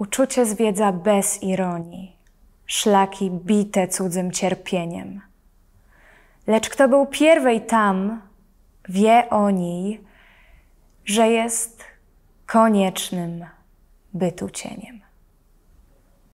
Uczucie zwiedza bez ironii, szlaki bite cudzym cierpieniem. Lecz kto był pierwej tam, wie o niej, że jest koniecznym bytu cieniem.